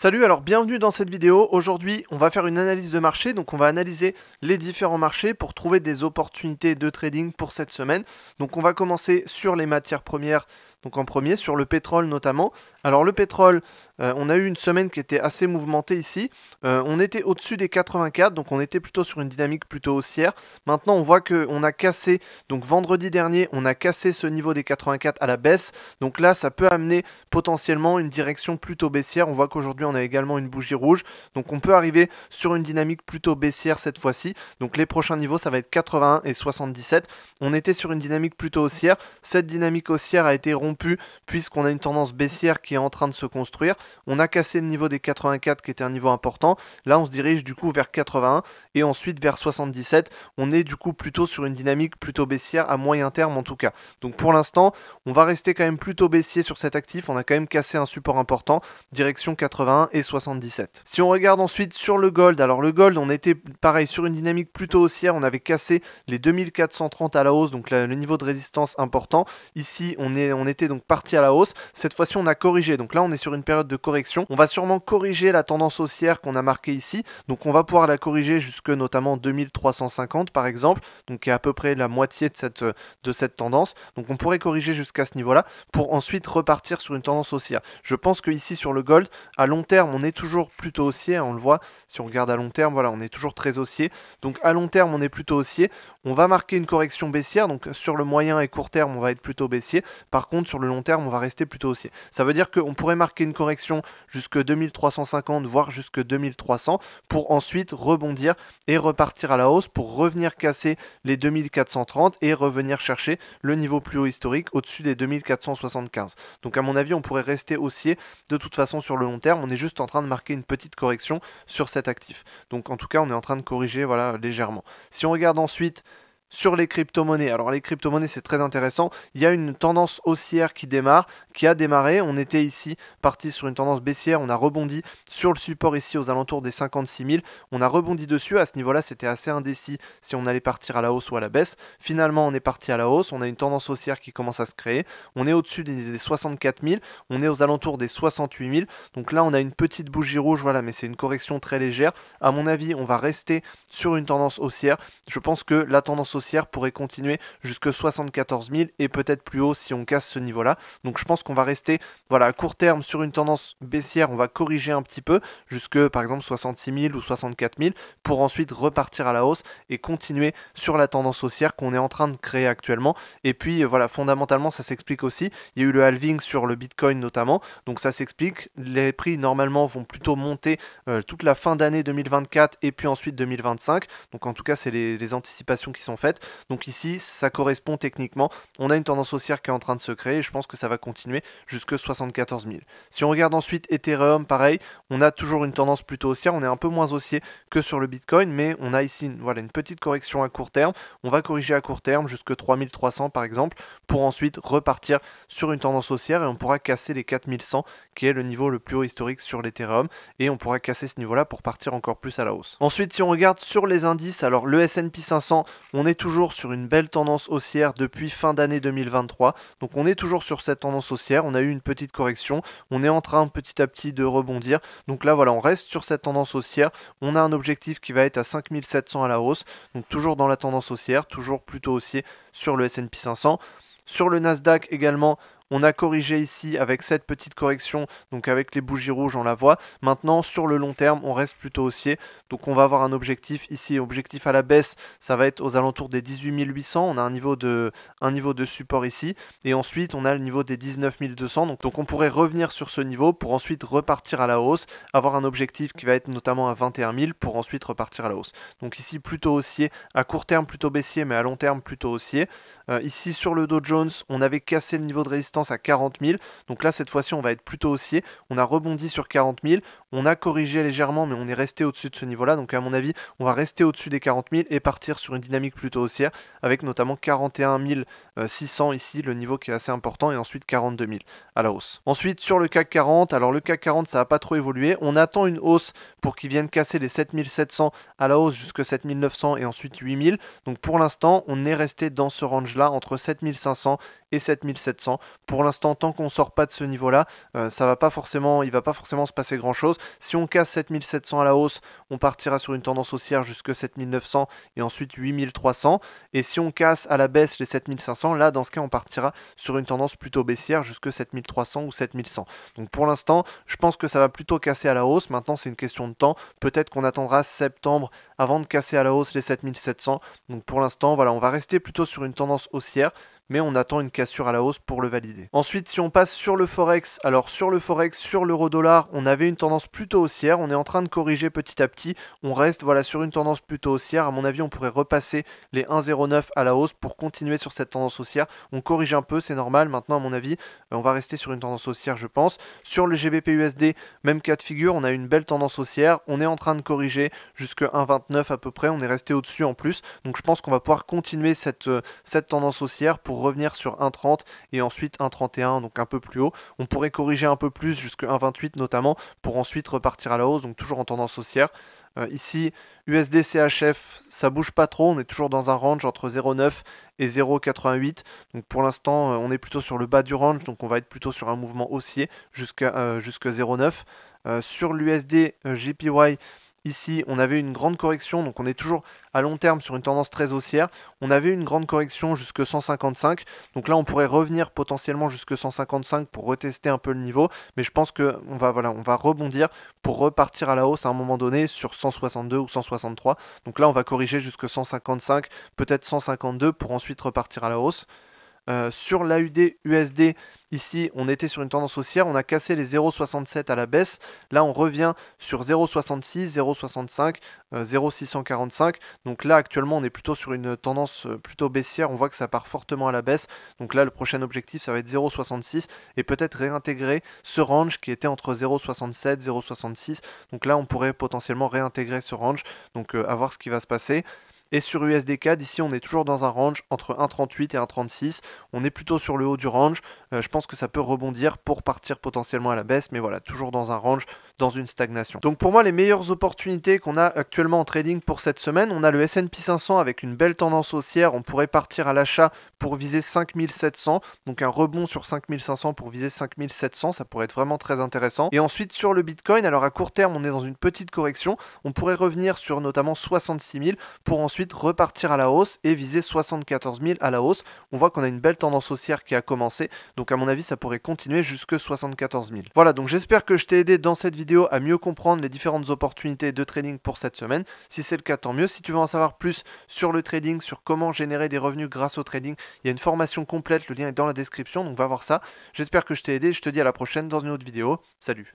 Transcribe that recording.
Salut, alors bienvenue dans cette vidéo. Aujourd'hui, on va faire une analyse de marché. Donc, on va analyser les différents marchés pour trouver des opportunités de trading pour cette semaine. Donc, on va commencer sur les matières premières donc en premier, sur le pétrole notamment. Alors le pétrole, euh, on a eu une semaine qui était assez mouvementée ici. Euh, on était au-dessus des 84, donc on était plutôt sur une dynamique plutôt haussière. Maintenant, on voit qu'on a cassé, donc vendredi dernier, on a cassé ce niveau des 84 à la baisse. Donc là, ça peut amener potentiellement une direction plutôt baissière. On voit qu'aujourd'hui, on a également une bougie rouge. Donc on peut arriver sur une dynamique plutôt baissière cette fois-ci. Donc les prochains niveaux, ça va être 81 et 77. On était sur une dynamique plutôt haussière. Cette dynamique haussière a été rompue puisqu'on a une tendance baissière qui est en train de se construire. On a cassé le niveau des 84 qui était un niveau important. Là, on se dirige du coup vers 81 et ensuite vers 77. On est du coup plutôt sur une dynamique plutôt baissière à moyen terme en tout cas. Donc pour l'instant, on va rester quand même plutôt baissier sur cet actif. On a quand même cassé un support important, direction 81 et 77. Si on regarde ensuite sur le gold, alors le gold, on était pareil sur une dynamique plutôt haussière. On avait cassé les 2430 à la hausse, donc le niveau de résistance important. Ici, on on est donc parti à la hausse. Cette fois-ci, on a corrigé. Donc là, on est sur une période de correction. On va sûrement corriger la tendance haussière qu'on a marqué ici. Donc on va pouvoir la corriger jusque notamment 2350 par exemple. Donc qui est à peu près la moitié de cette, de cette tendance. Donc on pourrait corriger jusqu'à ce niveau-là pour ensuite repartir sur une tendance haussière. Je pense que ici sur le gold, à long terme, on est toujours plutôt haussier. On le voit si on regarde à long terme. Voilà, on est toujours très haussier. Donc à long terme, on est plutôt haussier. On va marquer une correction baissière. Donc sur le moyen et court terme, on va être plutôt baissier. Par contre, sur le long terme, on va rester plutôt haussier. Ça veut dire qu'on pourrait marquer une correction jusque 2350, voire jusque 2300, pour ensuite rebondir et repartir à la hausse, pour revenir casser les 2430 et revenir chercher le niveau plus haut historique au-dessus des 2475. Donc à mon avis, on pourrait rester haussier de toute façon sur le long terme. On est juste en train de marquer une petite correction sur cet actif. Donc en tout cas, on est en train de corriger voilà, légèrement. Si on regarde ensuite sur les crypto-monnaies. Alors les crypto-monnaies, c'est très intéressant. Il y a une tendance haussière qui démarre, qui a démarré. On était ici parti sur une tendance baissière. On a rebondi sur le support ici aux alentours des 56 000. On a rebondi dessus. À ce niveau-là, c'était assez indécis si on allait partir à la hausse ou à la baisse. Finalement, on est parti à la hausse. On a une tendance haussière qui commence à se créer. On est au-dessus des 64 000. On est aux alentours des 68 000. Donc là, on a une petite bougie rouge. Voilà, mais c'est une correction très légère. À mon avis, on va rester sur une tendance haussière. Je pense que la tendance haussière pourrait continuer jusque 74 000 et peut-être plus haut si on casse ce niveau-là. Donc je pense qu'on va rester voilà, à court terme sur une tendance baissière, on va corriger un petit peu jusque par exemple 66 000 ou 64 000 pour ensuite repartir à la hausse et continuer sur la tendance haussière qu'on est en train de créer actuellement. Et puis voilà, fondamentalement ça s'explique aussi, il y a eu le halving sur le Bitcoin notamment, donc ça s'explique, les prix normalement vont plutôt monter euh, toute la fin d'année 2024 et puis ensuite 2025, donc en tout cas c'est les anticipations qui sont faites. Donc ici, ça correspond techniquement. On a une tendance haussière qui est en train de se créer et je pense que ça va continuer jusque 74 000. Si on regarde ensuite Ethereum, pareil, on a toujours une tendance plutôt haussière. On est un peu moins haussier que sur le Bitcoin, mais on a ici une, voilà, une petite correction à court terme. On va corriger à court terme jusque 3300 par exemple pour ensuite repartir sur une tendance haussière et on pourra casser les 4100 qui est le niveau le plus haut historique sur l'Ethereum et on pourra casser ce niveau-là pour partir encore plus à la hausse. Ensuite, si on regarde sur les indices, alors le S&P 500, on est toujours sur une belle tendance haussière depuis fin d'année 2023. Donc on est toujours sur cette tendance haussière. On a eu une petite correction. On est en train petit à petit de rebondir. Donc là voilà, on reste sur cette tendance haussière. On a un objectif qui va être à 5700 à la hausse. Donc toujours dans la tendance haussière, toujours plutôt haussier sur le S&P 500. Sur le Nasdaq également, on a corrigé ici avec cette petite correction, donc avec les bougies rouges on la voit. Maintenant sur le long terme on reste plutôt haussier, donc on va avoir un objectif ici, objectif à la baisse, ça va être aux alentours des 18 800, on a un niveau de, un niveau de support ici, et ensuite on a le niveau des 19 200, donc, donc on pourrait revenir sur ce niveau pour ensuite repartir à la hausse, avoir un objectif qui va être notamment à 21 000 pour ensuite repartir à la hausse. Donc ici plutôt haussier, à court terme plutôt baissier, mais à long terme plutôt haussier. Euh, ici, sur le Dow Jones, on avait cassé le niveau de résistance à 40 000. Donc là, cette fois-ci, on va être plutôt haussier. On a rebondi sur 40 000. On a corrigé légèrement, mais on est resté au-dessus de ce niveau-là. Donc à mon avis, on va rester au-dessus des 40 000 et partir sur une dynamique plutôt haussière, avec notamment 41 000. 600 euh, ici, le niveau qui est assez important, et ensuite 42 000 à la hausse. Ensuite, sur le CAC 40, alors le CAC 40, ça n'a pas trop évolué. On attend une hausse pour qu'il vienne casser les 7700 à la hausse jusque 7900 et ensuite 8000. Donc pour l'instant, on est resté dans ce range-là, entre 7500 et 7700. Pour l'instant, tant qu'on sort pas de ce niveau-là, euh, ça va pas forcément, il va pas forcément se passer grand-chose. Si on casse 7700 à la hausse, on partira sur une tendance haussière jusque 7900 et ensuite 8300. Et si on casse à la baisse les 7500, là, dans ce cas, on partira sur une tendance plutôt baissière jusque 7300 ou 7100. Donc pour l'instant, je pense que ça va plutôt casser à la hausse. Maintenant, c'est une question de temps. Peut-être qu'on attendra septembre avant de casser à la hausse les 7700. Donc pour l'instant, voilà, on va rester plutôt sur une tendance haussière mais on attend une cassure à la hausse pour le valider. Ensuite, si on passe sur le Forex, alors sur le Forex, sur l'euro dollar, on avait une tendance plutôt haussière, on est en train de corriger petit à petit, on reste voilà sur une tendance plutôt haussière, à mon avis on pourrait repasser les 1,09 à la hausse pour continuer sur cette tendance haussière, on corrige un peu, c'est normal, maintenant à mon avis, euh, on va rester sur une tendance haussière je pense. Sur le GBP-USD, même cas de figure, on a une belle tendance haussière, on est en train de corriger jusqu'à 1,29 à peu près, on est resté au-dessus en plus, donc je pense qu'on va pouvoir continuer cette, euh, cette tendance haussière pour revenir sur 1,30 et ensuite 1,31, donc un peu plus haut. On pourrait corriger un peu plus jusqu'à 1,28 notamment pour ensuite repartir à la hausse, donc toujours en tendance haussière. Euh, ici, USD CHF, ça bouge pas trop, on est toujours dans un range entre 0,9 et 0,88. Donc pour l'instant, euh, on est plutôt sur le bas du range, donc on va être plutôt sur un mouvement haussier jusqu'à euh, jusqu'à 0,9. sur l'USD JPY, Ici, on avait une grande correction, donc on est toujours à long terme sur une tendance très haussière. On avait une grande correction jusque 155, donc là on pourrait revenir potentiellement jusque 155 pour retester un peu le niveau, mais je pense qu'on va, voilà, on va rebondir pour repartir à la hausse à un moment donné sur 162 ou 163. Donc là on va corriger jusque 155, peut-être 152 pour ensuite repartir à la hausse. Euh, sur l'AUD USD, ici on était sur une tendance haussière, on a cassé les 0,67 à la baisse, là on revient sur 0,66, 0,65, 0,645, donc là actuellement on est plutôt sur une tendance euh, plutôt baissière, on voit que ça part fortement à la baisse, donc là le prochain objectif ça va être 0,66 et peut-être réintégrer ce range qui était entre 0,67, 0,66, donc là on pourrait potentiellement réintégrer ce range, donc euh, à voir ce qui va se passer. Et sur CAD, ici on est toujours dans un range entre 1,38 et 1,36. On est plutôt sur le haut du range. Euh, je pense que ça peut rebondir pour partir potentiellement à la baisse, mais voilà, toujours dans un range, dans une stagnation. Donc pour moi, les meilleures opportunités qu'on a actuellement en trading pour cette semaine, on a le S&P 500 avec une belle tendance haussière. On pourrait partir à l'achat pour viser 5700, donc un rebond sur 5500 pour viser 5700, ça pourrait être vraiment très intéressant. Et ensuite sur le Bitcoin, alors à court terme, on est dans une petite correction. On pourrait revenir sur notamment 66 000 pour ensuite repartir à la hausse et viser 74 000 à la hausse. On voit qu'on a une belle tendance haussière qui a commencé, donc à mon avis ça pourrait continuer jusque 74 000. Voilà, donc j'espère que je t'ai aidé dans cette vidéo à mieux comprendre les différentes opportunités de trading pour cette semaine. Si c'est le cas, tant mieux. Si tu veux en savoir plus sur le trading, sur comment générer des revenus grâce au trading, il y a une formation complète, le lien est dans la description, donc va voir ça. J'espère que je t'ai aidé, je te dis à la prochaine dans une autre vidéo. Salut